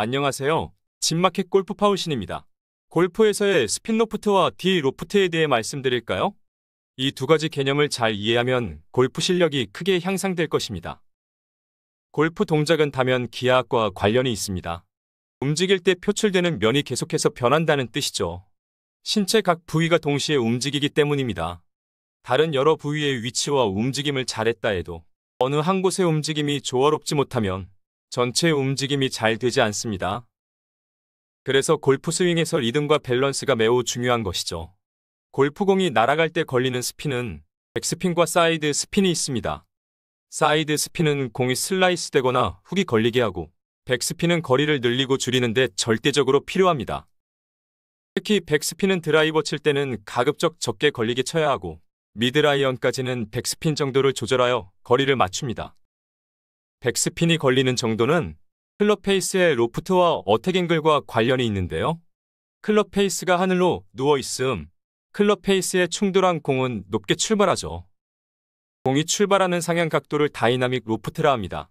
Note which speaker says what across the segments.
Speaker 1: 안녕하세요. 진마켓 골프 파우신입니다 골프에서의 스핀로프트와 디로프트에 대해 말씀드릴까요? 이 두 가지 개념을 잘 이해하면 골프 실력이 크게 향상될 것입니다. 골프 동작은 다면 기하학과 관련이 있습니다. 움직일 때 표출되는 면이 계속해서 변한다는 뜻이죠. 신체 각 부위가 동시에 움직이기 때문입니다. 다른 여러 부위의 위치와 움직임을 잘했다 해도 어느 한 곳의 움직임이 조화롭지 못하면 전체 움직임이 잘 되지 않습니다. 그래서 골프 스윙에서 리듬과 밸런스가 매우 중요한 것이죠. 골프공이 날아갈 때 걸리는 스핀은 백스핀과 사이드 스핀이 있습니다. 사이드 스핀은 공이 슬라이스 되거나 훅이 걸리게 하고 백스핀은 거리를 늘리고 줄이는데 절대적으로 필요합니다. 특히 백스핀은 드라이버 칠 때는 가급적 적게 걸리게 쳐야 하고 미드라이언까지는 백스핀 정도를 조절하여 거리를 맞춥니다. 백스핀이 걸리는 정도는 클럽페이스의 로프트와 어택앵글과 관련이 있는데요. 클럽페이스가 하늘로 누워있음 클럽페이스의 충돌한 공은 높게 출발하죠. 공이 출발하는 상향 각도를 다이나믹 로프트라 합니다.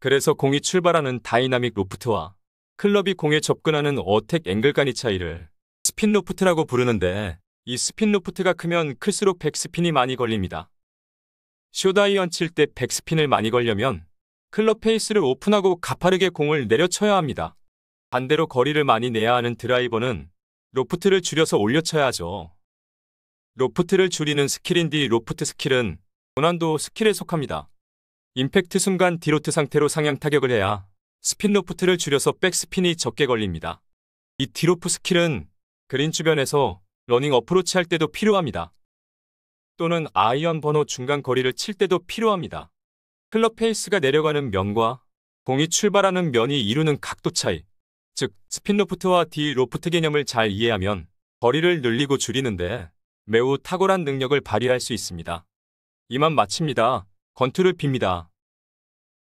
Speaker 1: 그래서 공이 출발하는 다이나믹 로프트와 클럽이 공에 접근하는 어택 앵글 간의 차이를 스핀 로프트라고 부르는데 이 스핀 로프트가 크면 클수록 백스핀이 많이 걸립니다. 쇼다이언 칠 때 백스핀을 많이 걸려면 클럽 페이스를 오픈하고 가파르게 공을 내려쳐야 합니다. 반대로 거리를 많이 내야 하는 드라이버는 로프트를 줄여서 올려쳐야 하죠. 로프트를 줄이는 스킬인 뒤 로프트 스킬은 고난도 스킬에 속합니다. 임팩트 순간 디로트 상태로 상향 타격을 해야 스핀 로프트를 줄여서 백스핀이 적게 걸립니다. 이 디로프 스킬은 그린 주변에서 러닝 어프로치 할 때도 필요합니다. 또는 아이언 번호 중간 거리를 칠 때도 필요합니다. 클럽 페이스가 내려가는 면과 공이 출발하는 면이 이루는 각도 차이, 즉 스핀로프트와 디로프트 개념을 잘 이해하면 거리를 늘리고 줄이는데 매우 탁월한 능력을 발휘할 수 있습니다. 이만 마칩니다. 권투를 빕니다.